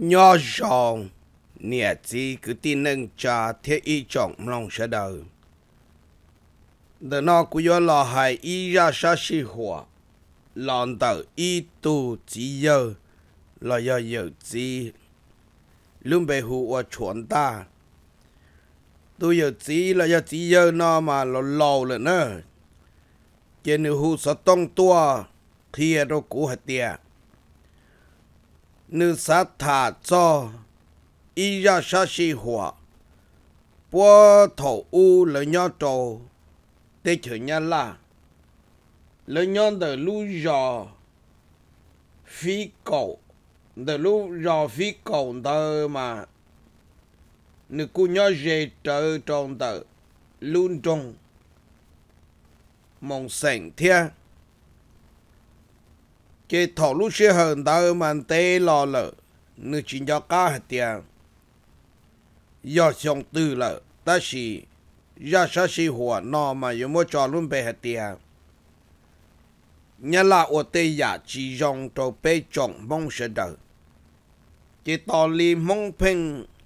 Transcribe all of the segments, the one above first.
nhỏ giòn nè chi cứ tin nâng cha thế y trọng lòng sẽ đời đờ nó cứ do lo hại y ra sa si hỏa lòng tờ y tu chỉ giờ là do giờ chi luôn bề hụ và chuẩn ta tôi giờ chỉ là giờ chỉ giờ nó mà lo lò lên nữa trên hụ sợ tông tua khi đó cũ hạt tiền nữ sát thả cho y ra sa si hòa bố thổ u lỡ nhỏ trồ tê chở nhà la lỡ nhỏ đờ lũ giò phi cổ đờ lũ giò phi cổ đờ mà nữ cu nhỏ dê trở tròn đờ luôn trông mong sảnh thiên chế thọ lúc xe hơn ta màn tê lò lợ nữ chính cho cá hạt tiền do xong tư lợ ta chỉ ra sa si hùa nọ mà yếu mua cho luôn bề hạt tiền nhà là ở tây giả chỉ dùng cho bê trọng mong sẽ đỡ chế tò lì mong phênh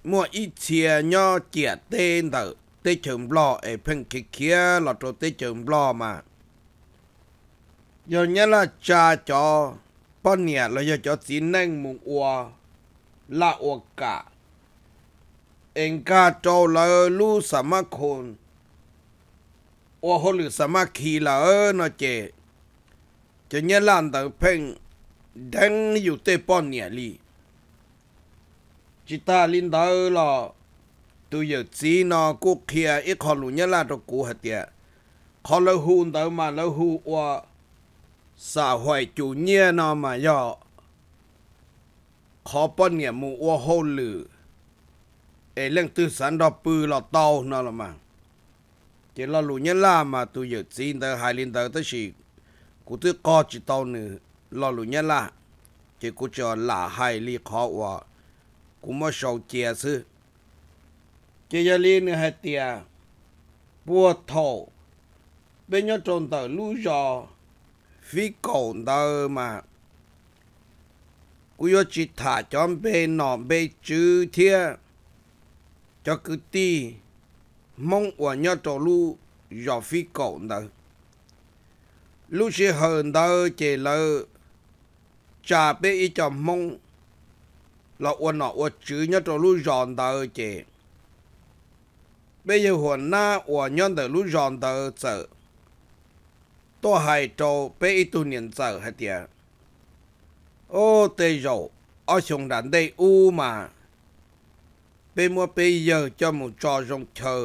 mua ít chia nho chia tê đỡ tê chừng lo ế phênh kia kia lọ cho tê chừng lo mà ยอนเนี่ละจาจอป้อนเนี่ยเราจะจอสีนั่งมุงอัวละอวกะเองกาจอเราลู่สมารคนอัวหรือสมารคีละเออนะเจจะเนี่ยล้านแต่เพ่งดังอยู่เตป้อนเนี่ยลีจิตาลินเตอร์ละตัวอย่างจีนอกูเคียอีกคนหลุนี่ยละตัวกูเหตดเียคนเราหูเตอมาเราหูอัว xã hội chủ nghĩa nó mà do khó bận nghĩa mù ô hô lử ê lên tư sản đo pư lọ tàu nó là mà chỉ là lù nhớ la mà tôi giờ xin tới hai Linh tới tới chỉ cụ tư co chỉ tàu nữa lọ lù nhớ là chỉ cụ cho là hai li khó hòa cụ mà sầu chia sư chỉ giờ liên nữa hai tia bùa thổ bên nhau trộn tờ lũ giò phi cổ đâu mà cú yo chỉ thả cho bê nọ bê chứ thia cho cứ ti mong của nhau trò lu dọ phi cổ đâu lu sẽ hờn đâu chỉ lơ trả bê ý cho mong là uốn nọ uốn chứ nhau trò lu giòn đâu chỉ bây giờ hồn na uốn nhau trò lu giòn đâu sợ ตัวหายโจไปอีตุเนียนเจอให้เดียโอ้เตยโจเอาชงดันได้อูมาไปมัวไปเยอะจมูกจอจงเธอ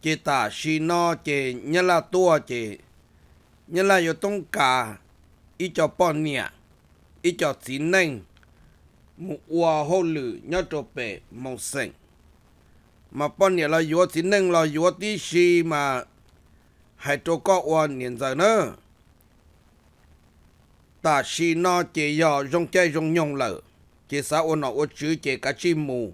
เจตาชีนอเจเนี่ยละตัวเจเนี่ยละอยู่ตรงกาอีจอปอนเนี่ยอีจอสีนึ่งมัวหูหลือยอดจเปมองเซ็งมาปอนเนี่ยเราอยู่สีนึ่งเราอยู่ที่ชีมา hai chỗ có quan niệm giờ nữa ta chỉ nó chỉ do rong chơi rong nhong lợ chỉ sao ôn nó ôn chữ chỉ cả chim mù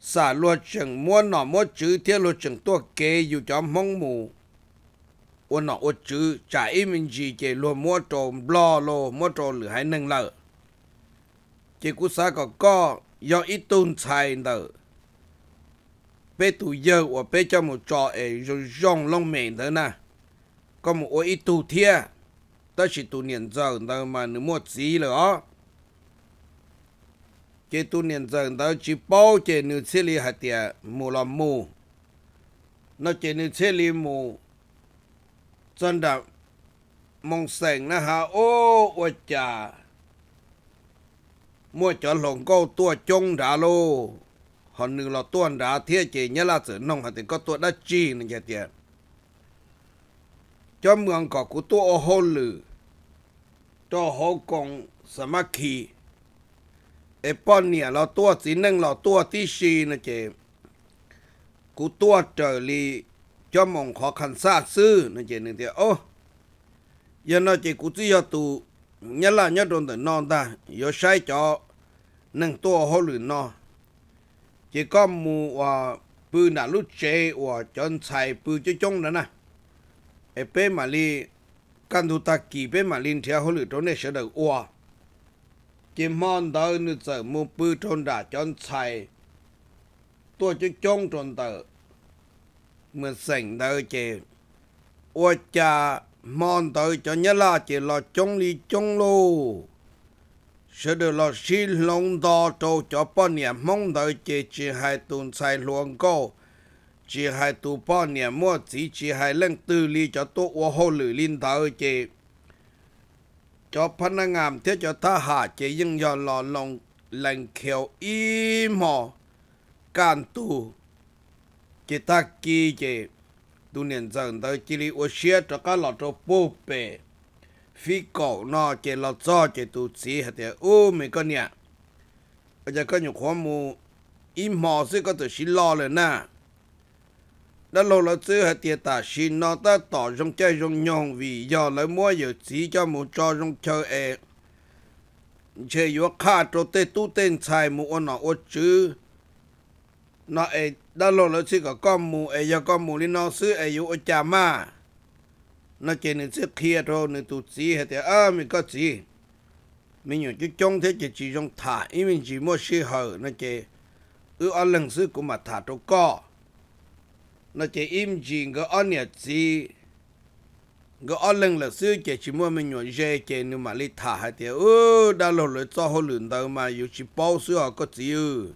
xả luật chừng mua nó mua chữ thiết luật chừng tua kế dù cho mong mù ôn nó ôn chữ trả ý mình gì chỉ luật mua trộm lo lô mua trộm lửa hai nâng lợ chỉ cú xa có co do ít tôn xài nữa bé tụ giờ và bé cho một trò ấy rồi dòng lông mềm nè có một ít tụ thia ta chỉ tụ niệm giờ ta mà nếu một gì nữa chỉ tụ niệm giờ ta chỉ bao chỉ nữ xí li hạt tiệt mù làm mù nó chỉ nữ xí li mù chân đạp mong sành nó hà ô ô chà mua cho lòng câu tua chung đã lô หอนนึ่งเราตัวดาเทียเจเนียลาเสือน้องหันติก็ตัวได้จีนเนี่ยเตียจอมเมืองก็กูตัวโอโหลือตัวโฮกงสมัคคี เอปอนเนี่ยเราตัวสีนึงเราตัวที่ชีนะเจกูตัวเจอรีจอมมงขอคันซาซื้อนะเจนึงเตีย โอ้ยันเาเจกูที่ยอตูเนี่ยละเนี่ยโดนแต่นอนตาโยใช้จอหนึ่งตัวโหลือนอ chỉ có mù và ờ, bư nà lúc chế và chọn xài bư cho chung đó nè e bê mà li căn thủ ta kỳ bê mà linh theo hồi lửa trốn này sẽ được ua chỉ mong tới nữ sở mù bư trốn đã chọn xài tôi cho chung trốn tờ mà sảnh tới chế ua cha mong tới cho nhớ là chỉ lo chung đi chung luôn sẽ được là xin lòng đo cho cho bao nhiêu mong đợi chỉ chỉ hai tuần sai luôn cô chỉ hai tu bao nhiêu mua chỉ chỉ hai lần tư li cho tôi ô hô lử linh đạo chỉ cho phân năng ngàm thế cho ta hạ chỉ nhưng do lò lòng lần kiểu im mò can tu chỉ ta kỳ chỉ tu niệm dần tới chỉ lý ô xe cho các lọ cho bố bể ฟีเกานอเจลอซอเจตุสีหตโอ้ไม่ก็เนี่ยอาจะรก็อยู่ข้อมูอิมอซึ่งก็ตัวชิลอเลยนะแล้วเราเราซื้อหเตียตาชินนอตาต่อจงใจจงยองวียอแล้วมัวอยู่สีจอมูจอจงเชอเอเชยว่าข้าตัวเตตู้เต้นชายมูอ่อนอดจื้อนอเอแล้วเราเราซื้อก็ก้อมูเอยก็มูลินอซื้อเอยุอจามา nó chỉ nên sẽ kia thôi nên tụt gì hết thì à mình có gì mình nhớ chứ trong thế chỉ chỉ trong thả ý mình chỉ mua xe hở nó chỉ ư ăn lần sư cũng mà thả cho co nó chỉ im chỉ ngỡ ăn nhật gì ngỡ ăn lần là sư chỉ chỉ mua mình nhớ dễ chỉ nếu mà đi thả hết thì ừ, đã lâu rồi cho họ lần đầu mà yêu chỉ bao sư họ có gì ư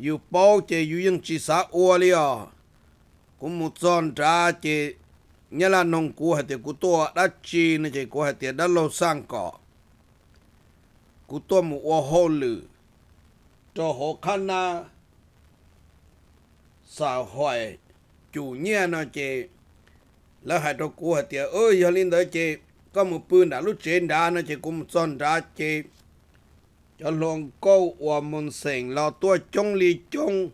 yêu bao chỉ yêu những chỉ xã ua liền cũng một con trai chỉ nghĩa là nông cụ hạt tiền cụ tua đã chi nên chỉ cụ hạt tiền đã lâu sang cọ cụ tua một ô hô lử cho hồ khăn na xã hội chủ nghĩa nó chỉ là hai trò cụ hạt tiền ơi giờ lên tới chỉ có một bươn đã lúc trên đã nó chỉ cũng son đã chỉ cho lòng câu và môn sèn lo tua chung ly chung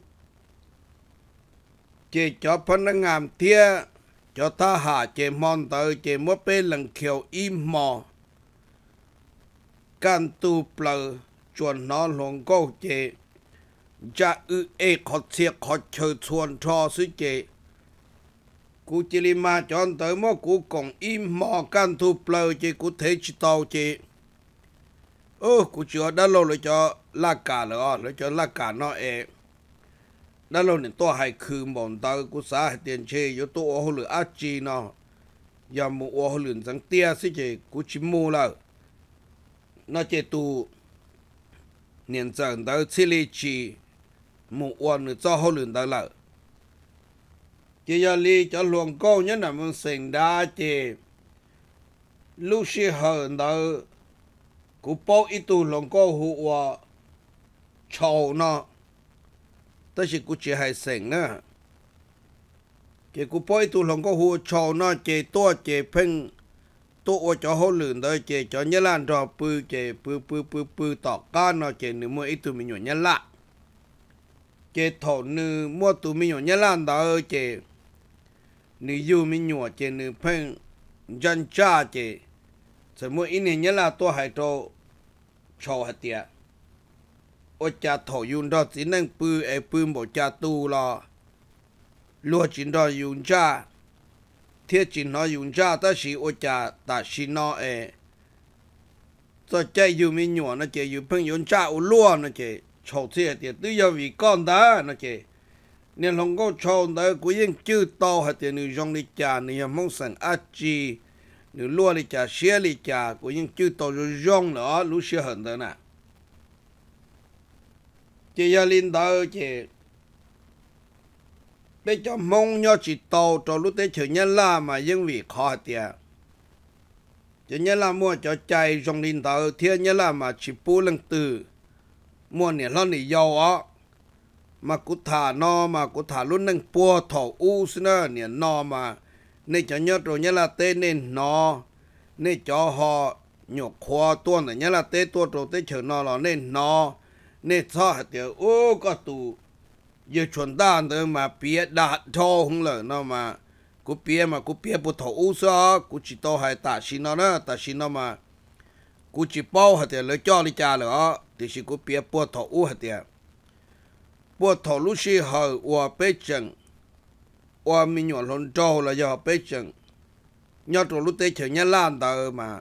chỉ cho phân đang ngàm thiệt จะท้าหาเจมอนเตอร์เจมว่าเป็นหลังเขียวอิมมอกันตูเปลือจวนนอนหลงก็เจ จะอืเอขอดเสียขอดเชิดชวนทอซึเจ กูจิลิมาจอนเตอร์มอกูกงอิมมอกันตูเปลือเจกูเทชิตเอาเจเออกูเชื่อได้เลยเจะลากาเลยอ่ะเลยเจะลากาเนาะเอนั่นเราเนี่ยตัวให้คือมอนตากุสาเตียนเชยตัวโอหรืออาจีเนาะยามโอหรือสังเตียสิเจกุชิมูแล้วน่าเจตูเนี่ยจังตาชิลิจีมูอวนหรือจ้าหรือตาละเจียลีจะหลวงก้เนี่ยนะมันเสียงดาเจลูกชิเหินตากูป้ออีตูหลวงก้หัวชาวเนาะ但是กูจะให้เสงนะเกกูปล่อยตัวหลงก็หัวชอนะเจตัวเจเพ่งตัวอจะหัวหลืนเลยเจจอนยลานรอปือเจปือปือปือปือต่อก้านนะเจหนึ่งมือไอตัวมีหยวนยละ เจถอหนึ่งมัวตัวมีหยวนยลานต่อเจหนึ่งยูมีหยวนเจหนึ่งเพ่งยันจ้าเจสมมติอินเนียละตัวหายโตชอหัดเตีย ô cha thổ yun đó chỉ nên bư ai bư một cha tu lo lúa chỉ đó yun cha thiết chỉ nó yun cha ta chỉ ô cha ta chỉ nó ai cho chơi yun mi nhọn nó chơi yun phăng yun cha ô lúa nó chơi chầu thiệt thì tự do vì con đó nó chơi nên không có chầu đó của những chữ to hay thì nữ dòng đi cha nữ mong sẵn ác chi nữ lúa đi cha xe đi cha của những chữ to rồi dòng nữa lúa xe hận đó nè chị gia linh đỡ chị bây giờ mong nhớ chỉ tàu cho lúc tới chữ nhân la mà dân vị khó tiệt chữ nhân la mua cho chạy trong linh đỡ thiên nhân la mà chỉ bù lần từ mua nè lo nè giàu á mà cụ thả nó mà cụ thả luôn nâng bùa thổ u xin nè nó mà nên cho nhớ rồi nhớ là tên nên nó nên cho họ nhổ khoa tuôn là nhớ là tên tuôn rồi tên chữ nó là nên nó nè cho hạt tiêu ô có tù giờ chuẩn đàn tới mà bia đạt cho không lỡ nó mà cú bia mà cú bia bút thổ u sa cú chỉ to hay tạ xin nó nữa tạ xin nó mà cú chỉ bao hạt tiêu lấy cho đi cha nữa thì chỉ cú bia bút thổ u hạt tiêu bút thổ lúc xí hồi hòa bế chừng hòa mình nhỏ lon cho là giờ bế chừng nhớ rồi lúc tết chừng nhớ lan tới mà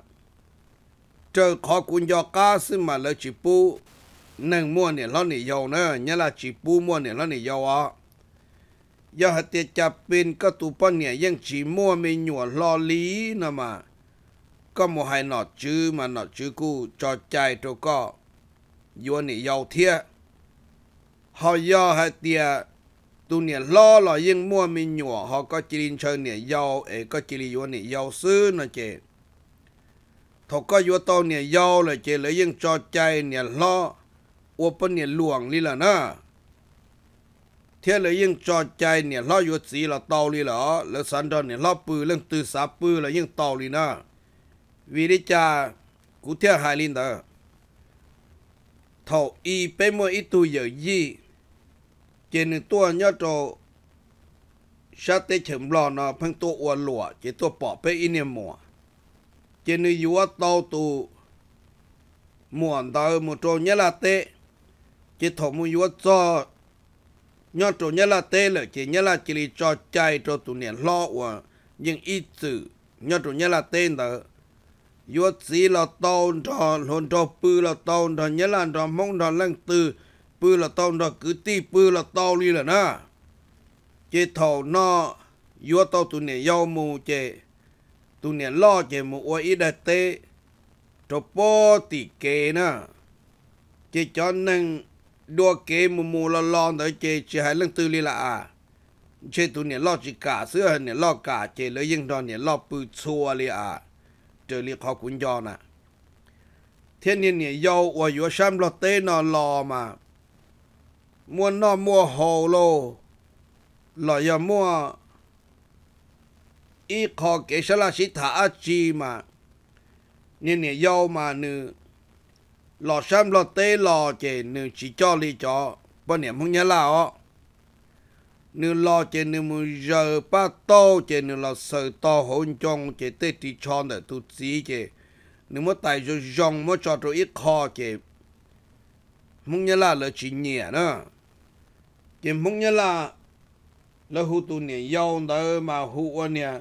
trời khó cũng do cá xin mà lấy chỉ bu หนึ่งม้วนเนี่ยเราเนี่ยยาวนะเนอะยละจีปูม้วนเนี่ยเราเนี่ยยาวอ่ะยาหัตจับเป็นก็ตูปนเนี่ยยังจีม้วนไม่หนวดลอลีนะมาก็มัวให้หนอดจื้อมาหนอดจื้อกูจอดใจตัวก็ยวนเนี่ยยาวเทียหอยอหัตยตูเนี่ยล้อหล่อยังม้วนไม่หนวดหอก็จีรินเชิงเนี่ยยาวเอก็จีรียวนเนี่ยยาวซื้อนะเจทก็ยัวตเนี่ยยาวเลยเจเลยยังจอดใจเนี่ยล้ออวปเนี่ยหลวงลีละนะเที่ยเลยยิ่งจอดใจเนี่ยล่อยวดสีละเตาลีเหรอแล้วสันดอนเนี่ยล่อปืนเรื่องตือสาปืนแล้วยิ่งเตาลีนะวีริจากูเที่ยหายลินเอรอเท่าอีไปเมื่ออีตูเยอะยี่ เจนึงตัวยอดโตชาติเฉิมรอนะเพิ่งตัวอวนหลัวเจตัวปอเปอินเนมัวเจนึงอยู่ว่าเตาตูมวนเตอหมดโตเนี่ยละเต chỉ thổ mu yếu cho nhớ chỗ nhớ là tê là chỉ nhớ là chỉ là cho chạy cho tụ niệm lo và nhưng ít chữ nhớ chỗ nhớ là tên đó yếu chỉ là tao cho hồn cho bự là tao cho nhớ là cho mong cho lăng từ bự là tao cho cứ ti bự là tao đi là na chỉ thổ nó yếu tao tụ niệm yêu mu chỉ tụ niệm lo chỉ mu ít đại tê cho bó tỉ kê na chỉ cho nên đua kế mù mù lo lo tới chê chê hai lần tư li là à chế tụ nè lo chỉ cả sữa hơn nè lo cả chê lấy yên đó nè lo bự chua li à chê li khó cũng do nè Thế nên nè dâu và yếu sam lo tê nó lo mà mua nò mua hồ lô lo giờ mua ít khó kế sẽ là sĩ thả chi mà nên nè dâu mà nữa lò xăm lò tê lò chè nữ chỉ cho li cho bọn niệm không nhớ là ó nữ lò chè nữ mù giờ ba tô chè nữ lò sợ to hôn chong chè tê tì cho để tu sĩ chè nữ mất tài cho dòng mất cho rồi ít kho chè không nhớ là là chỉ nhẹ nữa chỉ không nhớ là là hụ tu niệm yêu đó mà hụ nè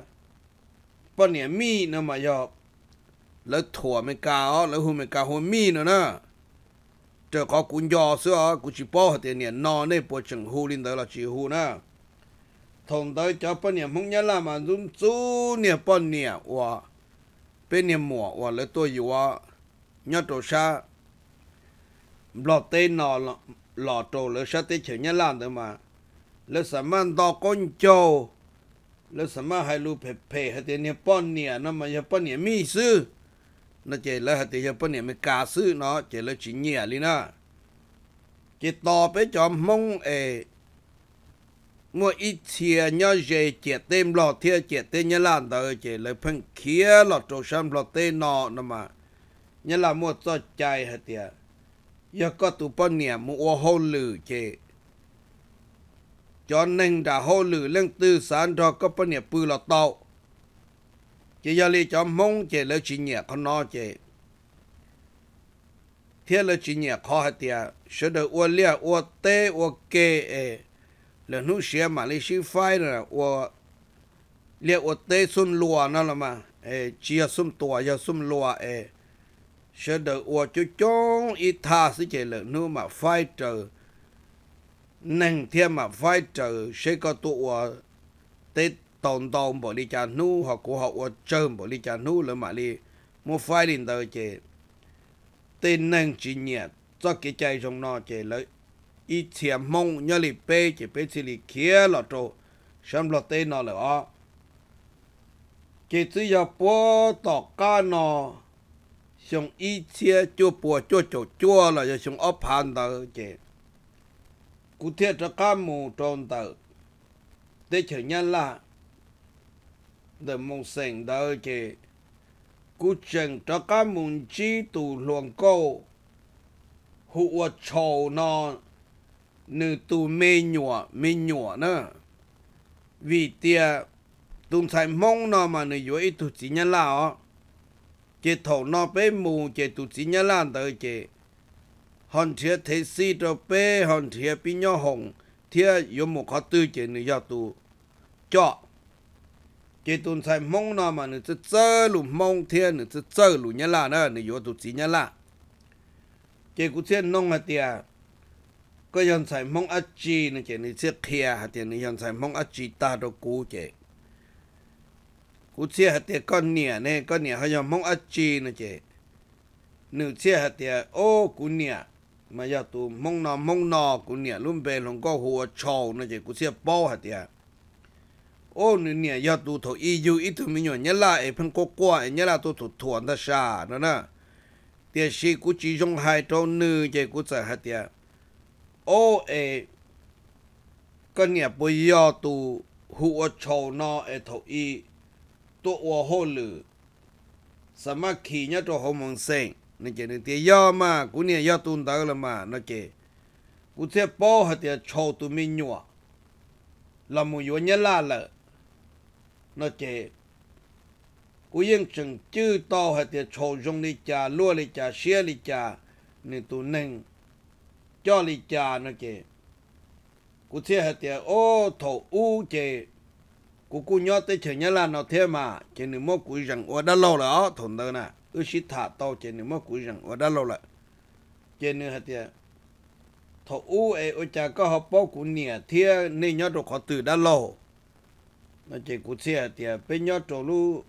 bọn niệm mi nữa mà yêu แล้วถั่วไม่กาแล้วหูไม่กาหูมีเนาะนะเจอขอกุญยอเสือกุชิปอเตียเนี่ยนอนในปวดฉังหูลินเดอร์ละจีหูนะทงเดอเจ้าปเนี่ยมงยาลามันซุมซูเนี่ยปนเนี่ยว่าเป็นเนี่ยหมัวว่าแล้วตัวอยู่ว่าญาตัวชาหลอดเตนอนหลอดโตแล้วชาเตเฉยยนยาลามเดมา แล้วสามารถต่อกุญโจ แล้วสามารถให้รูเพ่เพ่เตียเนี่ยป้อนเนี่ยนั่นมันจะป้อนเนี่ยมีซื้อนะเจแล้วหติจะปเนี่ยไม่กาซื้อเนาะเจแล้วชิเนียลีนะเจต่อไปจอมมงเองัวอีเทียเนยอเจเจเต็มหลอดเทียเจเต็มยลานเตอเจเลยเพิ่งเคียหลอดโจชันหลอดเตนอนะมาเนยลามัวจอดใจหติยยก็ตุปเนี่ยมัวหลือเจจอนหนึ่งดาหลือเรื่องตื้อสารดอกก็ปเนี่ยปืนหลอดเตา chỉ giờ li cho mong chế lỡ chỉ nhẹ con nó chế thế lỡ chỉ nhẹ khó hết tiệt sẽ được ô lia ô tê ô kê lỡ nu xe mà li xí phai là ô lia ô tê xuân lùa nó là mà chia xuân tùa giờ xuân lùa sẽ được ô chú chong ít tha sẽ chế lỡ nu mà phai trời nâng thiên mà phai trời sẽ có tụ ô tê tồn tồn bỏ đi cha nu hoặc của họ ở trơn bỏ đi cha nu là mà đi mua phái đến tới chế tên năng chỉ nhẹ cho cái chạy trong nó chế lấy ít thiềm mong nhớ lì bê chế bê xì lì kia lọ trô xem lọ tên nó là ó chế tư giờ bố tỏ ca nó xong ít thiê chua bùa chua chua chua là giờ xong ốp hàn tờ chế cụ thiệt ra ca mù trôn tờ để chở nhân là de mong seng da ke cú cheng cho cá chi tù luồng câu hụa chầu nó nữ tù mê nhủa mê nhủa nữa vì tia tùng sai mong nó mà nữ yếu tù chỉ nhân ó chế thổ nó bế mù chế tù chỉ nhân là tới chế hòn thia thế si cho bế hòn thia bị nhỏ hồng thia yếu một khó tư chế nữ yếu tù chọn chỉ tồn tại mong nào mà nữa chơi lù mong thiên nữa chơi lù nhá là nữa nữa vô tụt chỉ nhá là chỉ cũng thiên nông hạt tiệt có dân sai mong ắt chi nữa chỉ nữa chiếc kia hạt tiệt nữa dân sai mong ắt chi ta đâu cú chỉ cũng thiên hạt tiệt con nè nè con nè hay dân mong ắt chi nữa chỉ nữa chiếc hạt tiệt ô cú nè mà giờ tụ mong nó mong nó cú nè luôn về lòng có hùa trầu nữa chỉ cũng thiên bao hạt tiệt ô nè giờ tụ thổ y du ít tụ mình nhỏ nhớ lại phân cô qua nhớ là tụ thổ thuần ta xa nữa nè tiền sĩ cũng chỉ dùng hai trâu nữ chạy cũng ô ê con nhà bây giờ tụ hụ ở chỗ nó ê thổ y tụ ở hồ lử sớm cho hồ mong sinh nên chỉ nên tiền giờ mà cũng nhà giờ tụ đó là mà nó chỉ cũng sẽ bỏ hạt tiền chỗ tụ mình nhỏ là một yếu là nó chế cú yên chừng chư to hay tiệt chỗ dùng đi cha lúa đi cha xe đi cha, nên tu nâng cho đi cha nó chế cú thế hay tiệt ô thổ u chế cú cú nhớ tới chừng nhớ là nó thế mà chế nên mỗi cú rằng ở đã lâu rồi thằng đó nè ư sĩ thả to chế nên mỗi cú rằng ở đã lâu rồi chế nên hay tiệt thổ u ấy ở chả có học bao cú nhẹ thế nên nhớ được họ từ đã lâu nó chỉ cụ xe thì bây giờ trổ lu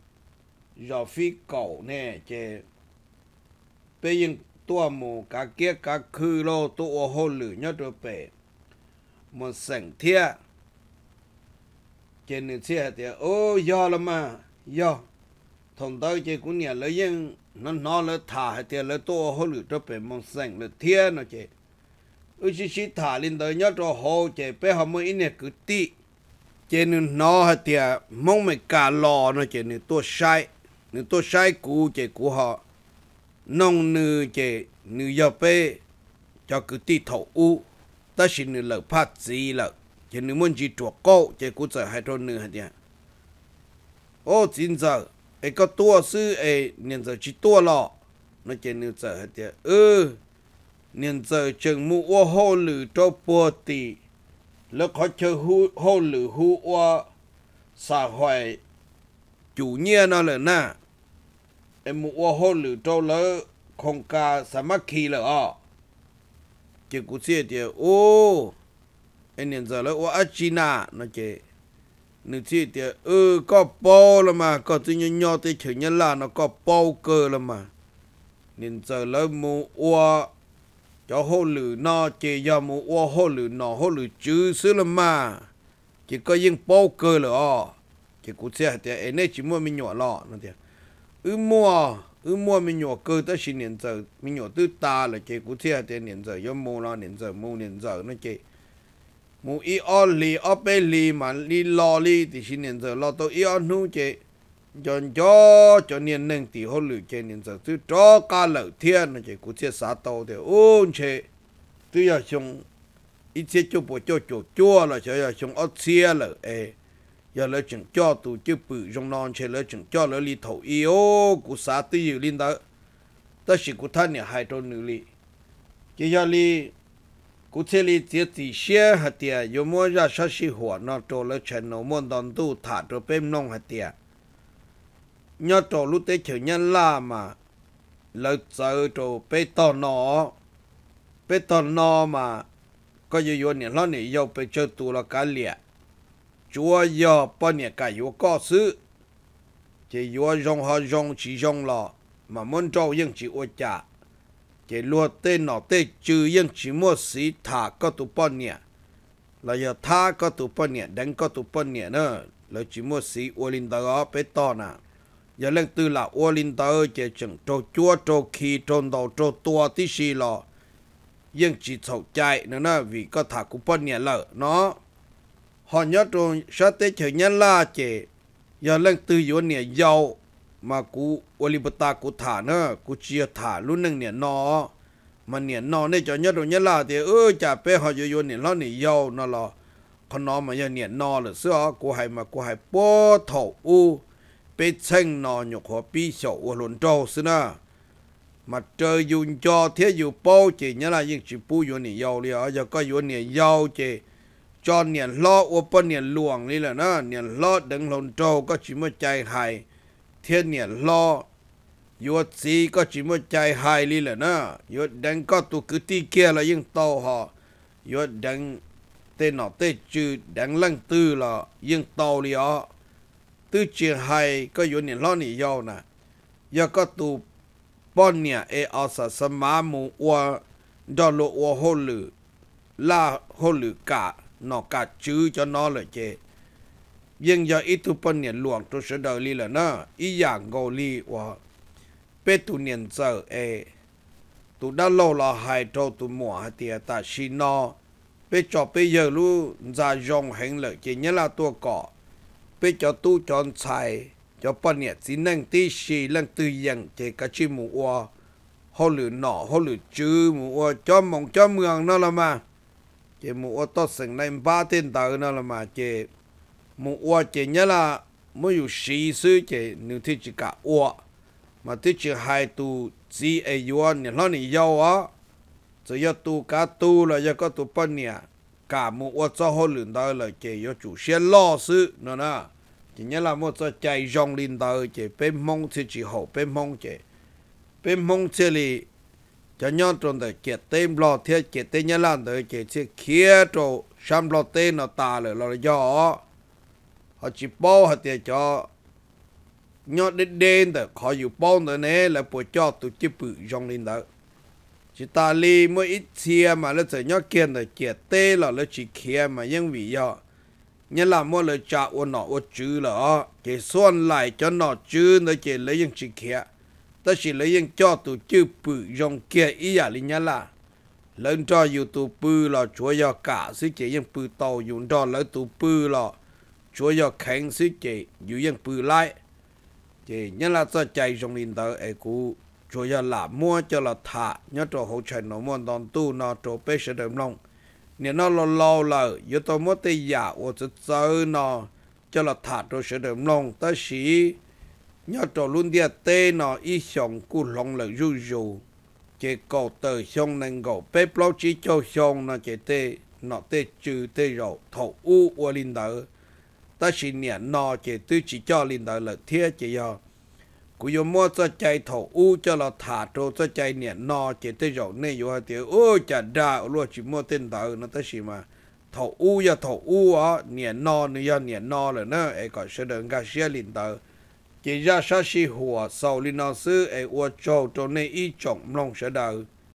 giờ phi cầu nè chỉ bây giờ tua mù cá kia cá khư lô tua hồ lử nhau trổ bể một sảnh thia chỉ nên xe thì ô giờ là mà giờ thằng tao chỉ cũng nhà lấy yên nó nó lấy thả thì lấy tua hồ lử trổ bể một sảnh lấy thia nó chỉ ư chỉ chỉ thả lên tới nhau trổ hồ chỉ bây giờ mới in nè cứ tị chế nữ nó hả mong mày cả lò nó chế nữ tua sai nữ tua sai cú chế cú họ nông nữ chế nữ giờ bê cho cứ tí thổ u ta chỉ nữ lợ phát gì lợ chế nữ muốn chỉ chuộc câu chế cú sợ hai trôn nữ hả tìa ô chín giờ ấy có tua sư ấy nên giờ chỉ tua lọ nó chế nữ sợ hả tìa ừ nên giờ chừng mua ô hô lử cho bùa tì แล้วเขาเจอหูหูหรือหูว่าสาหอยจูเนี่ยนั่นเลยนะเอ็มว่าหูหรือโตแล้วคงกาสามัคคีเลยอ่ะเจ้ากูเสียเดียวโอ้เอ็นเนี่ยจะแล้วว่าอาจีนานะเจ้นึกเสียเดียวเออก็ปอละมาก็จะยอยๆที่เฉยๆละนะก็ปอเกอละมาเนี่ยจะแล้วมัว cho hô lử nó chỉ do mù ô hô lử nó hô lử chứ xứ là mà chỉ có những bao cơ là o chỉ cụ xe thì em ấy chỉ mua mình nhỏ lọ nó thì ư mua ư mua mình nhỏ cơ tới xin niệm giờ mình nhỏ tư ta là chỉ cũng xe thì niệm giờ do mua lo niệm giờ mua niệm giờ nó chỉ mua y o lì o bê lì mà lì lo lì thì xin niệm giờ lo tôi y o nu chỉ dọn cho cho nên nâng tỷ hôn lử trên nên giờ tư cho ca lẩu thiên nó chỉ cũng chia xã tàu thì ôn chế tư giờ chúng ít chế cho bộ cho chỗ chua là cho giờ chúng ớt xia là ê giờ lợi chừng cho tụ chư bự trong non chế lợi chừng cho lấy li thầu yêu của xã tư dự linh đó ta chỉ của thân nhà hai trôn nữ li chỉ giờ li cụ thể li tiết tỷ xe hạt tiệt yo mua ra sát sĩ hoa nó trôn lợi chừng nô môn đòn tu thả trôn bêm nông hạt tiệt nhớ trò lúc tế chịu nhân la mà lợi sợ trò bê tò nọ bê tò nọ mà có dù dù nè lo nè dâu bê chơi tù là cá lìa chúa dò bó nè cả dù có sự chỉ dù rong hoa rong chỉ rong lọ mà muốn trâu yên chỉ ô chả chỉ lúa tê nọ tê trừ yên chỉ mua xí thả có tụ bó nè là giờ tha có tụ bó nè đánh có tụ bó nè nữa là chỉ mua xí ô linh đó bê tò nè giờ lên từ là ô linh tơ chế chừng trâu chúa trâu khi trâu đầu trâu tua tí xì lò nhưng chỉ sầu chạy nữa nè vì có thả cũng bận nhẹ lợ nó họ nhớ trâu sát tế chờ nhân la chế giờ lên từ yếu nhẹ giàu mà cú ô linh ta cú thả nữa cú chia thả luôn nâng nhẹ nó mà nhẹ nó nên cho nhớ trâu nhân la thì ơ chả bé họ yếu yếu nhẹ nó nhẹ giàu nó lò con nó mà nhẹ nó là xưa cú hay mà cú hay bó thầu u ไปเช่งนอนอยู่ขอปีเฉาวลุนโตสินะมาเจอยุ่นจอเทียอยู่โป้าจีนี่ละยิ่งชิปูอยู่นี่ยาวเลยอ่ะก็อยู่เนี่ยยาวเจจอนเนี่ยล้ออวปเนี่ยหลวงนี่แหละนะเนี่ยล้อดึงหลุนโตก็ชิมวใจหายเทียเนี่ยล้อยดสีก็ชิมวใจหายนีแหละนะยศดังก็ตุกตีเกียละยิ่งโตหอยศดังเตนอเตจืดดังลังตื้อละยิ่งโตเลยอ่ะ tư chuyện hay có yếu niệm lo nỉ yêu nè giờ có tu bọn nè e ao sa sa má mù ua đó lộ ua lử là hô lử cả nó cả chứ cho nó là chê nhưng giờ ít tu bọn nè luồng tu sửa đời li là nó ý dạng gò li ua bê tu niệm sợ e, tu đã lâu là hai trâu tu mùa hai tia ta xin nó bê cho bê giờ lu ra dòng hành lợi chỉ nhớ là tua cỏ bây giờ tu chọn xài cho bọn nhẹ chỉ năng tí xì năng tư dân chỉ cả chi mù oa họ lử nọ họ lử chứ mù oa cho mong cho mường nó là mà chỉ mù oa tốt sừng này ba tên tờ nó là mà chỉ mù oa chỉ nhớ là mới dù xì sư chỉ nếu thích chỉ cả oa mà thích chỉ hai tu chỉ ai yuan nhỉ nó nhỉ yêu á chỉ yêu tu cả tu là yêu có tu bọn nhẹ cả mù oa cho họ lử đó là chỉ yêu chủ xe lo sư nó nè chỉ nhớ là một số chạy dòng lên tờ chỉ bên mong thì chỉ hậu bên mong chỉ bên mong thì lì cho nhau trong đời kia tên lo thiết kia tên nhớ là đời kia chỉ kia trâu xăm lo tên nó ta rồi lo do họ chỉ bao họ tiền cho nhau đến đến tờ bao tờ này là bỏ cho tụ chỉ bự dòng lên tờ chỉ ta li mới ít chia mà nó chỉ nhau kia tờ kia tên là nó chỉ kia mà những vị do như là mua lời trả ô nọ ô chữ là chỉ xoan lại cho nọ chữ nó chỉ lấy những chỉ kia ta chỉ lấy những cho tụ chữ bự dòng kia ý à lý nhá là lớn cho dù tụ bự là chúa do cả sư chỉ những bự tàu dùng cho lấy tụ bự là chúa do khánh sư chỉ dù những bự lại chỉ nhớ là cho chạy dòng linh tờ ấy cũ chúa do làm mua cho là thả nhớ cho hỗ trợ nó muốn đòn tu nó cho bê sẽ đầm nông nếu nó lo lo là yếu tố mất tê giả ô cho chơi nó cho là thả đồ sẽ đệm lòng ta sĩ nhớ cho luôn địa tê nó y xong cụ lòng là dù dù chế cầu tờ xong nên gầu bê bó chí cho xong nó chế tê nó tê trừ tê rậu thổ u ô linh đỡ ta sĩ nhẹ nó chế tư chỉ cho linh đỡ là thiết chế do กูยมัวจะใจเถาอู้จะลาถาโตจะใจเนี่ยนอเจตเจ้เนี่ยอยู่เตียวโอ้จะด่าลวดชิมัวเต้นตานั่นตชิมาเถาอู้อย่าถาอู้อ๋อเนี่ยนอเนี่ยเนี่ยนอเลยนะไอ้ก็เสดงกาเสียลินตาเจียชาชีหัวสาลินอซื้อไอ้อวดโจตัวเนี่ยอีจงมลงเสดา